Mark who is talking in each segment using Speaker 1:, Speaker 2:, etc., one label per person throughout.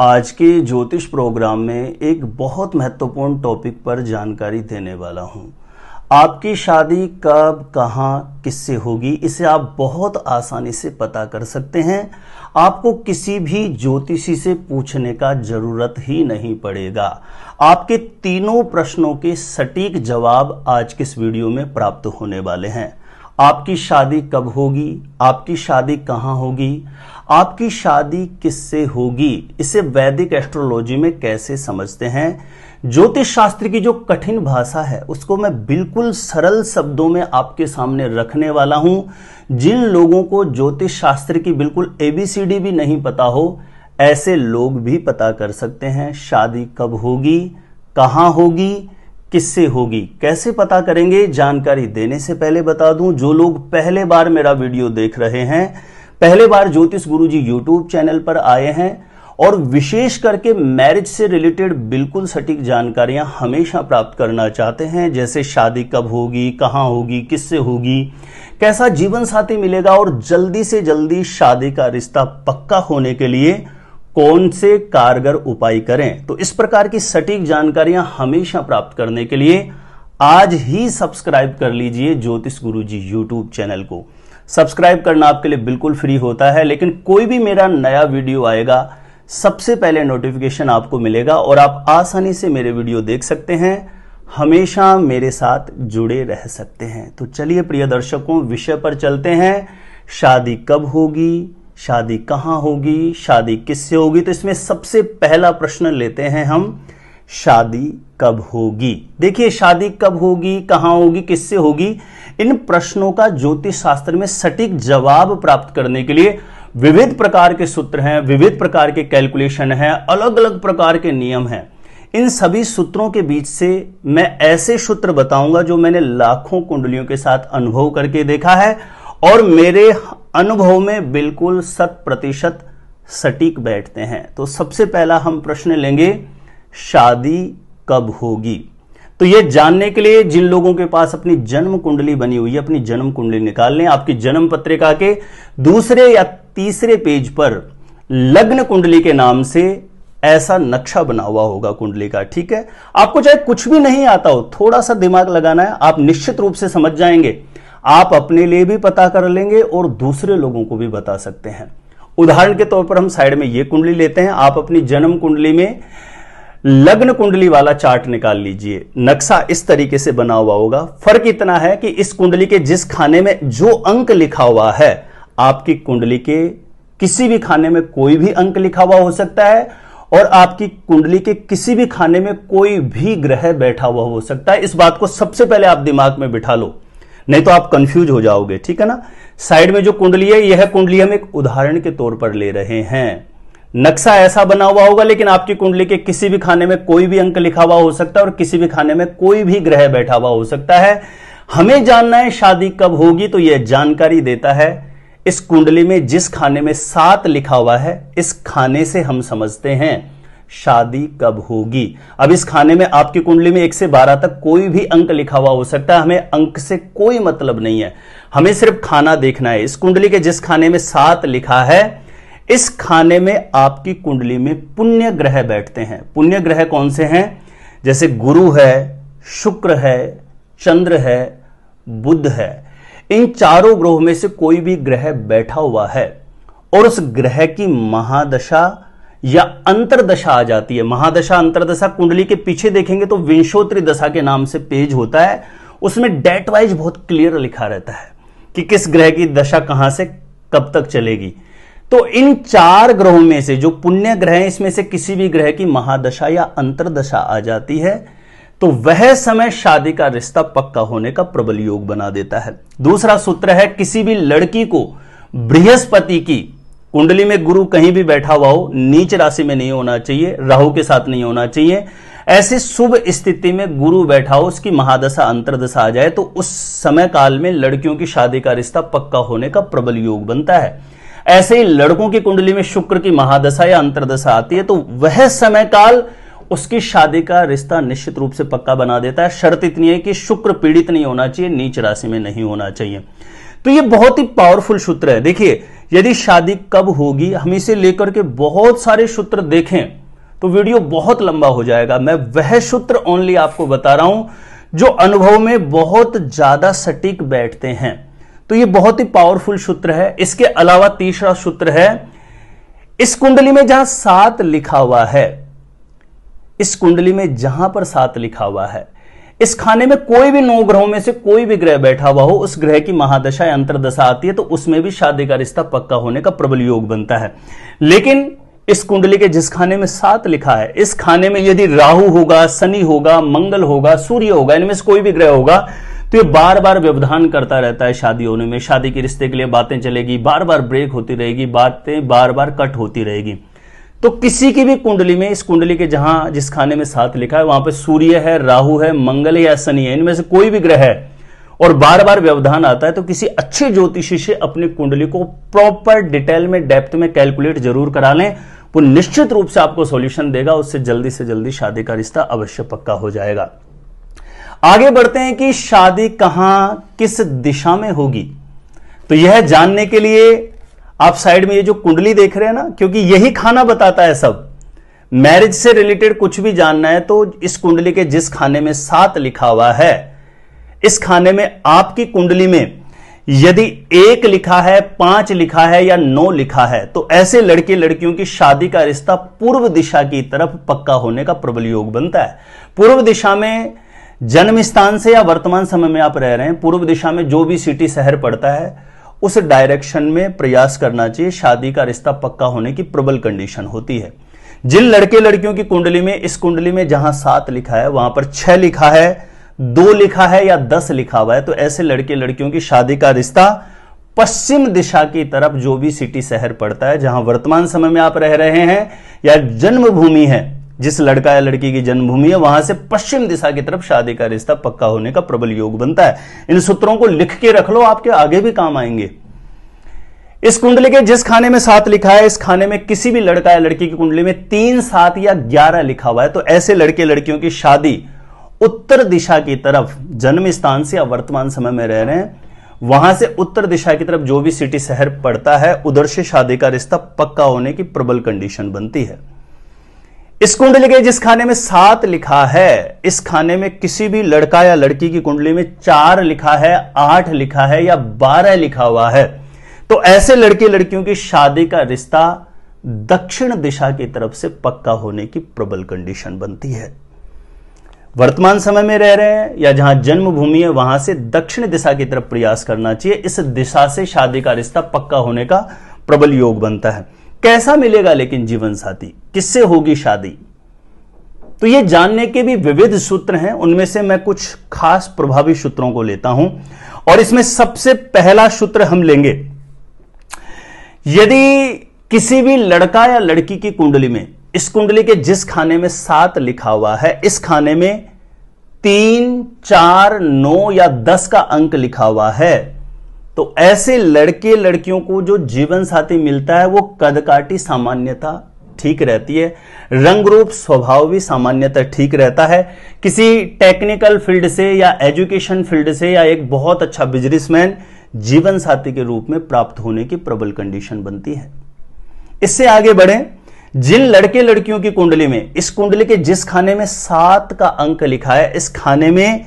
Speaker 1: आज के ज्योतिष प्रोग्राम में एक बहुत महत्वपूर्ण टॉपिक पर जानकारी देने वाला हूं आपकी शादी कब कहां किससे होगी इसे आप बहुत आसानी से पता कर सकते हैं आपको किसी भी ज्योतिषी से पूछने का जरूरत ही नहीं पड़ेगा आपके तीनों प्रश्नों के सटीक जवाब आज के इस वीडियो में प्राप्त होने वाले हैं आपकी शादी कब होगी आपकी शादी कहाँ होगी आपकी शादी किससे होगी इसे वैदिक एस्ट्रोलॉजी में कैसे समझते हैं ज्योतिष शास्त्र की जो कठिन भाषा है उसको मैं बिल्कुल सरल शब्दों में आपके सामने रखने वाला हूं जिन लोगों को ज्योतिष शास्त्र की बिल्कुल एबीसीडी भी नहीं पता हो ऐसे लोग भी पता कर सकते हैं शादी कब होगी कहाँ होगी किससे होगी कैसे पता करेंगे जानकारी देने से पहले बता दूं जो लोग पहले बार मेरा वीडियो देख रहे हैं पहले बार ज्योतिष गुरु जी यूट्यूब चैनल पर आए हैं और विशेष करके मैरिज से रिलेटेड बिल्कुल सटीक जानकारियां हमेशा प्राप्त करना चाहते हैं जैसे शादी कब होगी कहाँ होगी किससे होगी कैसा जीवन साथी मिलेगा और जल्दी से जल्दी शादी का रिश्ता पक्का होने के लिए कौन से कारगर उपाय करें तो इस प्रकार की सटीक जानकारियां हमेशा प्राप्त करने के लिए आज ही सब्सक्राइब कर लीजिए ज्योतिष गुरु जी यूट्यूब चैनल को सब्सक्राइब करना आपके लिए बिल्कुल फ्री होता है लेकिन कोई भी मेरा नया वीडियो आएगा सबसे पहले नोटिफिकेशन आपको मिलेगा और आप आसानी से मेरे वीडियो देख सकते हैं हमेशा मेरे साथ जुड़े रह सकते हैं तो चलिए प्रिय दर्शकों विषय पर चलते हैं शादी कब होगी शादी कहाँ होगी शादी किससे होगी तो इसमें सबसे पहला प्रश्न लेते हैं हम शादी कब होगी देखिए शादी कब होगी कहाँ होगी किससे होगी इन प्रश्नों का ज्योतिष शास्त्र में सटीक जवाब प्राप्त करने के लिए विविध प्रकार के सूत्र हैं विविध प्रकार के कैलकुलेशन हैं अलग अलग प्रकार के नियम हैं इन सभी सूत्रों के बीच से मैं ऐसे सूत्र बताऊंगा जो मैंने लाखों कुंडलियों के साथ अनुभव करके देखा है और मेरे अनुभव में बिल्कुल शत प्रतिशत सटीक बैठते हैं तो सबसे पहला हम प्रश्न लेंगे शादी कब होगी तो ये जानने के लिए जिन लोगों के पास अपनी जन्म कुंडली बनी हुई है अपनी जन्म कुंडली निकाल लें आपकी जन्म पत्रिका के दूसरे या तीसरे पेज पर लग्न कुंडली के नाम से ऐसा नक्शा बना हुआ होगा कुंडली का ठीक है आपको चाहे कुछ भी नहीं आता हो थोड़ा सा दिमाग लगाना है आप निश्चित रूप से समझ जाएंगे आप अपने लिए भी पता कर लेंगे और दूसरे लोगों को भी बता सकते हैं उदाहरण के तौर पर हम साइड में ये कुंडली लेते हैं आप अपनी जन्म कुंडली में लग्न कुंडली वाला चार्ट निकाल लीजिए नक्शा इस तरीके से बना हुआ होगा फर्क इतना है कि इस कुंडली के जिस खाने में जो अंक लिखा हुआ है आपकी कुंडली के किसी भी खाने में कोई भी अंक लिखा हुआ हो सकता है और आपकी कुंडली के किसी भी खाने में कोई भी ग्रह बैठा हुआ हो सकता है इस बात को सबसे पहले आप दिमाग में बिठा लो नहीं तो आप कंफ्यूज हो जाओगे ठीक है ना साइड में जो कुंडली है यह कुंडली हम एक उदाहरण के तौर पर ले रहे हैं नक्शा ऐसा बना हुआ होगा लेकिन आपकी कुंडली के किसी भी खाने में कोई भी अंक लिखा हुआ हो सकता है और किसी भी खाने में कोई भी ग्रह बैठा हुआ हो सकता है हमें जानना है शादी कब होगी तो यह जानकारी देता है इस कुंडली में जिस खाने में सात लिखा हुआ है इस खाने से हम समझते हैं शादी कब होगी अब इस खाने में आपकी कुंडली में एक से बारह तक कोई भी अंक लिखा हुआ हो सकता है हमें अंक से कोई मतलब नहीं है हमें सिर्फ खाना देखना है इस कुंडली के जिस खाने में सात लिखा है इस खाने में आपकी कुंडली में पुण्य ग्रह बैठते हैं पुण्य ग्रह कौन से हैं जैसे गुरु है शुक्र है चंद्र है बुद्ध है इन चारों ग्रहों में से कोई भी ग्रह बैठा हुआ है और उस ग्रह की महादशा या अंतरदशा आ जाती है महादशा अंतरदशा कुंडली के पीछे देखेंगे तो विंशोत्री दशा के नाम से पेज होता है उसमें डेट वाइज बहुत क्लियर लिखा रहता है कि किस ग्रह की दशा कहां से कब तक चलेगी तो इन चार ग्रहों में से जो पुण्य ग्रह है इसमें से किसी भी ग्रह की महादशा या अंतरदशा आ जाती है तो वह समय शादी का रिश्ता पक्का होने का प्रबल योग बना देता है दूसरा सूत्र है किसी भी लड़की को बृहस्पति की कुंडली में गुरु कहीं भी बैठा हुआ हो नीच राशि में नहीं होना चाहिए राहु के साथ नहीं होना चाहिए ऐसी शुभ स्थिति में गुरु बैठा हो उसकी महादशा अंतरदशा आ जाए तो उस समय काल में लड़कियों की शादी का रिश्ता पक्का होने का प्रबल योग बनता है ऐसे ही लड़कों की कुंडली में शुक्र की महादशा या अंतरदशा आती है तो वह समय काल उसकी शादी का रिश्ता निश्चित रूप से पक्का बना देता है शर्त इतनी है कि शुक्र पीड़ित नहीं होना चाहिए नीच राशि में नहीं होना चाहिए तो ये बहुत ही पावरफुल सूत्र है देखिए यदि शादी कब होगी हम इसे लेकर के बहुत सारे सूत्र देखें तो वीडियो बहुत लंबा हो जाएगा मैं वह सूत्र ओनली आपको बता रहा हूं जो अनुभव में बहुत ज्यादा सटीक बैठते हैं तो ये बहुत ही पावरफुल सूत्र है इसके अलावा तीसरा सूत्र है इस कुंडली में जहां सात लिखा हुआ है इस कुंडली में जहां पर सात लिखा हुआ है इस खाने में कोई भी नौ ग्रहों में से कोई भी ग्रह बैठा हुआ हो उस ग्रह की महादशा या अंतरदशा आती है तो उसमें भी शादी का रिश्ता पक्का होने का प्रबल योग बनता है लेकिन इस कुंडली के जिस खाने में सात लिखा है इस खाने में यदि राहु होगा शनि होगा मंगल होगा सूर्य होगा इनमें से कोई भी ग्रह होगा तो ये बार बार व्यवधान करता रहता है शादी होने में शादी के रिश्ते के लिए बातें चलेगी बार बार ब्रेक होती रहेगी बातें बार बार कट होती रहेगी तो किसी की भी कुंडली में इस कुंडली के जहां जिस खाने में सात लिखा है वहां पर सूर्य है राहु है मंगल है या शनि है इनमें से कोई भी ग्रह है और बार बार व्यवधान आता है तो किसी अच्छे ज्योतिषी से अपनी कुंडली को प्रॉपर डिटेल में डेप्थ में कैलकुलेट जरूर करा लें वो निश्चित रूप से आपको सॉल्यूशन देगा उससे जल्दी से जल्दी शादी का रिश्ता अवश्य पक्का हो जाएगा आगे बढ़ते हैं कि शादी कहां किस दिशा में होगी तो यह जानने के लिए आप साइड में ये जो कुंडली देख रहे हैं ना क्योंकि यही खाना बताता है सब मैरिज से रिलेटेड कुछ भी जानना है तो इस कुंडली के जिस खाने में सात लिखा हुआ है इस खाने में आपकी कुंडली में यदि एक लिखा है पांच लिखा है या नौ लिखा है तो ऐसे लड़के लड़कियों की शादी का रिश्ता पूर्व दिशा की तरफ पक्का होने का प्रबल योग बनता है पूर्व दिशा में जन्म स्थान से या वर्तमान समय में आप रह रहे हैं पूर्व दिशा में जो भी सिटी शहर पड़ता है उस डायरेक्शन में प्रयास करना चाहिए शादी का रिश्ता पक्का होने की प्रबल कंडीशन होती है जिन लड़के लड़कियों की कुंडली में इस कुंडली में जहां सात लिखा है वहां पर छह लिखा है दो लिखा है या दस लिखा हुआ है तो ऐसे लड़के लड़कियों की शादी का रिश्ता पश्चिम दिशा की तरफ जो भी सिटी शहर पड़ता है जहां वर्तमान समय में आप रह रहे हैं या जन्मभूमि है जिस लड़का या लड़की की जन्मभूमि है वहां से पश्चिम दिशा की तरफ शादी का रिश्ता पक्का होने का प्रबल योग बनता है इन सूत्रों को लिख के रख लो आपके आगे भी काम आएंगे इस कुंडली के जिस खाने में सात लिखा है इस खाने में किसी भी लड़का या लड़की की कुंडली में तीन सात या ग्यारह लिखा हुआ है तो ऐसे लड़के लड़कियों की शादी उत्तर दिशा की तरफ जन्म स्थान से या वर्तमान समय में रह रहे हैं वहां से उत्तर दिशा की तरफ जो भी सिटी शहर पड़ता है उधर से शादी का रिश्ता पक्का होने की प्रबल कंडीशन बनती है इस कुंडली के जिस खाने में सात लिखा है इस खाने में किसी भी लड़का या लड़की की कुंडली में चार लिखा है आठ लिखा है या बारह लिखा हुआ है तो ऐसे लड़के लड़कियों की शादी का रिश्ता दक्षिण दिशा की तरफ से पक्का होने की प्रबल कंडीशन बनती है वर्तमान समय में रह रहे हैं या जहां जन्मभूमि है वहां से दक्षिण दिशा की तरफ प्रयास करना चाहिए इस दिशा से शादी का रिश्ता पक्का होने का प्रबल योग बनता है कैसा मिलेगा लेकिन जीवन साथी किससे होगी शादी तो ये जानने के भी विविध सूत्र हैं उनमें से मैं कुछ खास प्रभावी सूत्रों को लेता हूं और इसमें सबसे पहला सूत्र हम लेंगे यदि किसी भी लड़का या लड़की की कुंडली में इस कुंडली के जिस खाने में सात लिखा हुआ है इस खाने में तीन चार नौ या दस का अंक लिखा हुआ है तो ऐसे लड़के लड़कियों को जो जीवन साथी मिलता है वो कदकाठी सामान्यता ठीक रहती है रंग रूप स्वभाव भी सामान्यतः ठीक रहता है किसी टेक्निकल फील्ड से या एजुकेशन फील्ड से या एक बहुत अच्छा बिजनेसमैन जीवन साथी के रूप में प्राप्त होने की प्रबल कंडीशन बनती है इससे आगे बढ़े जिन लड़के लड़कियों की कुंडली में इस कुंडली के जिस खाने में सात का अंक लिखा है इस खाने में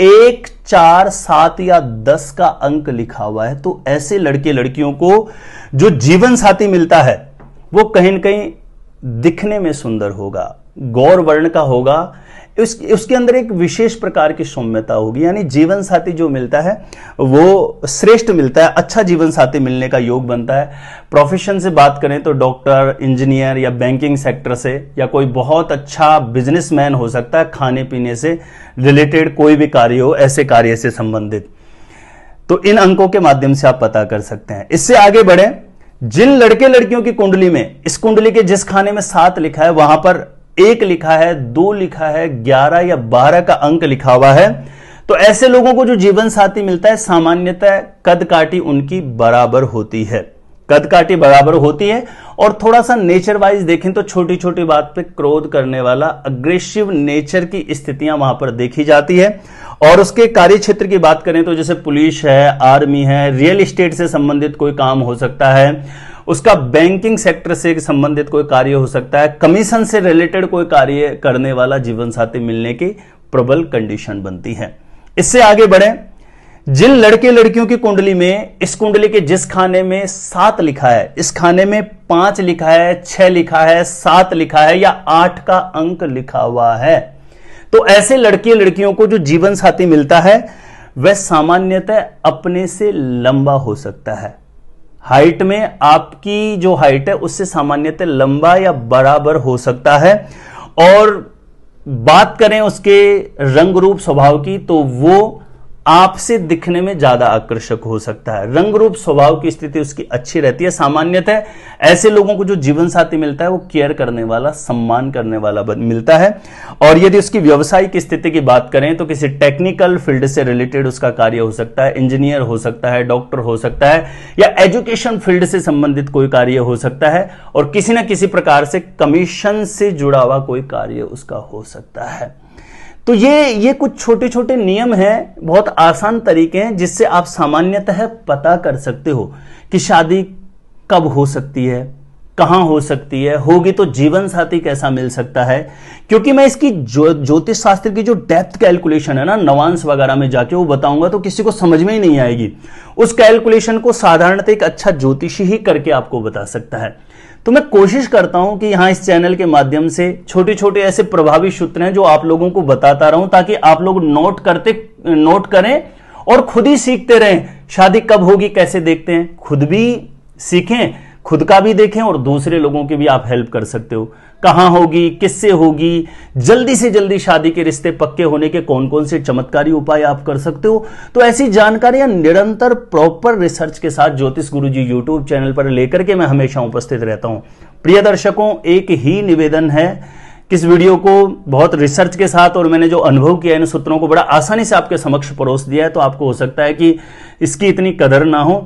Speaker 1: एक चार सात या दस का अंक लिखा हुआ है तो ऐसे लड़के लड़कियों को जो जीवन साथी मिलता है वो कहीं ना कहीं दिखने में सुंदर होगा गौर वर्ण का होगा उस उसके अंदर एक विशेष प्रकार की सौम्यता होगी यानी जीवन साथी जो मिलता है वो श्रेष्ठ मिलता है अच्छा जीवन साथी मिलने का योग बनता है प्रोफेशन से बात करें तो डॉक्टर इंजीनियर या बैंकिंग सेक्टर से या कोई बहुत अच्छा बिजनेसमैन हो सकता है खाने पीने से रिलेटेड कोई भी कार्य हो ऐसे कार्य से संबंधित तो इन अंकों के माध्यम से आप पता कर सकते हैं इससे आगे बढ़ें जिन लड़के लड़कियों की कुंडली में इस कुंडली के जिस खाने में सात लिखा है वहां पर एक लिखा है दो लिखा है ग्यारह या बारह का अंक लिखा हुआ है तो ऐसे लोगों को जो जीवन साथी मिलता है सामान्यतः कद काटी उनकी बराबर होती है कद काटी बराबर होती है और थोड़ा सा नेचर वाइज देखें तो छोटी छोटी बात पे क्रोध करने वाला अग्रेसिव नेचर की स्थितियां वहां पर देखी जाती है और उसके कार्य क्षेत्र की बात करें तो जैसे पुलिस है आर्मी है रियल इस्टेट से संबंधित कोई काम हो सकता है उसका बैंकिंग सेक्टर से संबंधित कोई कार्य हो सकता है कमीशन से रिलेटेड कोई कार्य करने वाला जीवन साथी मिलने की प्रबल कंडीशन बनती है इससे आगे बढ़े जिन लड़के लड़कियों की कुंडली में इस कुंडली के जिस खाने में सात लिखा है इस खाने में पांच लिखा है छह लिखा है सात लिखा है या आठ का अंक लिखा हुआ है तो ऐसे लड़के लड़कियों को जो जीवन साथी मिलता है वह सामान्यतः अपने से लंबा हो सकता है हाइट में आपकी जो हाइट है उससे सामान्यतः लंबा या बराबर हो सकता है और बात करें उसके रंग रूप स्वभाव की तो वो आपसे दिखने में ज्यादा आकर्षक हो सकता है रंग रूप स्वभाव की स्थिति उसकी अच्छी रहती है सामान्यतः ऐसे लोगों को जो जीवन साथी मिलता है वो केयर करने वाला सम्मान करने वाला मिलता है और यदि उसकी व्यवसायिक स्थिति की बात करें तो किसी टेक्निकल फील्ड से रिलेटेड उसका कार्य हो सकता है इंजीनियर हो सकता है डॉक्टर हो सकता है या एजुकेशन फील्ड से संबंधित कोई कार्य हो सकता है और किसी ना किसी प्रकार से कमीशन से जुड़ा हुआ कोई कार्य उसका हो सकता है तो ये ये कुछ छोटे छोटे नियम हैं बहुत आसान तरीके हैं जिससे आप सामान्यतः पता कर सकते हो कि शादी कब हो सकती है कहाँ हो सकती है होगी तो जीवन साथी कैसा मिल सकता है क्योंकि मैं इसकी ज्योतिष शास्त्र की जो डेप्थ कैलकुलेशन है ना नवांस वगैरह में जाके वो बताऊंगा तो किसी को समझ में ही नहीं आएगी उस कैलकुलेशन को साधारणतः एक अच्छा ज्योतिषी ही करके आपको बता सकता है तो मैं कोशिश करता हूं कि यहां इस चैनल के माध्यम से छोटे छोटे ऐसे प्रभावी सूत्र हैं जो आप लोगों को बताता रहूं ताकि आप लोग नोट करते नोट करें और खुद ही सीखते रहें शादी कब होगी कैसे देखते हैं खुद भी सीखें खुद का भी देखें और दूसरे लोगों की भी आप हेल्प कर सकते हो कहाँ होगी किससे होगी जल्दी से जल्दी शादी के रिश्ते पक्के होने के कौन कौन से चमत्कारी उपाय आप कर सकते हो तो ऐसी जानकारियां निरंतर प्रॉपर रिसर्च के साथ ज्योतिष गुरु जी यूट्यूब चैनल पर लेकर के मैं हमेशा उपस्थित रहता हूं प्रिय दर्शकों एक ही निवेदन है किस वीडियो को बहुत रिसर्च के साथ और मैंने जो अनुभव किया इन सूत्रों को बड़ा आसानी से आपके समक्ष परोस दिया है तो आपको हो सकता है कि इसकी इतनी कदर ना हो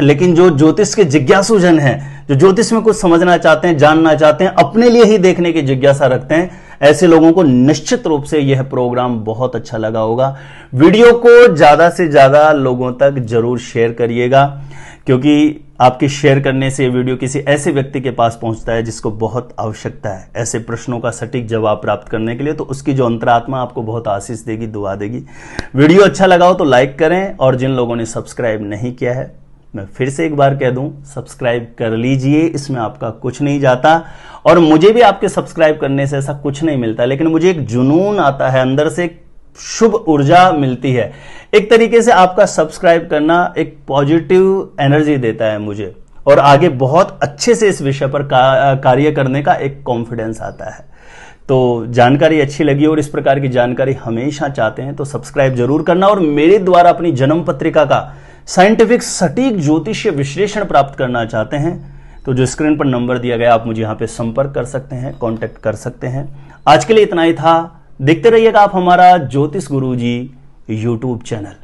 Speaker 1: लेकिन जो ज्योतिष के जिज्ञासु जन हैं जो ज्योतिष में कुछ समझना चाहते हैं जानना चाहते हैं अपने लिए ही देखने की जिज्ञासा रखते हैं ऐसे लोगों को निश्चित रूप से यह प्रोग्राम बहुत अच्छा लगा होगा वीडियो को ज्यादा से ज्यादा लोगों तक जरूर शेयर करिएगा क्योंकि आपके शेयर करने से वीडियो किसी ऐसे व्यक्ति के पास पहुंचता है जिसको बहुत आवश्यकता है ऐसे प्रश्नों का सटीक जवाब प्राप्त करने के लिए तो उसकी जो अंतरात्मा आपको बहुत आशीष देगी दुआ देगी वीडियो अच्छा लगा हो तो लाइक करें और जिन लोगों ने सब्सक्राइब नहीं किया है मैं फिर से एक बार कह दूं सब्सक्राइब कर लीजिए इसमें आपका कुछ नहीं जाता और मुझे भी आपके सब्सक्राइब करने से ऐसा कुछ नहीं मिलता लेकिन मुझे एक जुनून आता है अंदर से शुभ ऊर्जा मिलती है एक तरीके से आपका सब्सक्राइब करना एक पॉजिटिव एनर्जी देता है मुझे और आगे बहुत अच्छे से इस विषय पर का, कार्य करने का एक कॉन्फिडेंस आता है तो जानकारी अच्छी लगी और इस प्रकार की जानकारी हमेशा चाहते हैं तो सब्सक्राइब जरूर करना और मेरे द्वारा अपनी जन्म पत्रिका का साइंटिफिक सटीक ज्योतिषीय विश्लेषण प्राप्त करना चाहते हैं तो जो स्क्रीन पर नंबर दिया गया आप मुझे यहां पे संपर्क कर सकते हैं कांटेक्ट कर सकते हैं आज के लिए इतना ही था देखते रहिएगा आप हमारा ज्योतिष गुरु जी यूट्यूब चैनल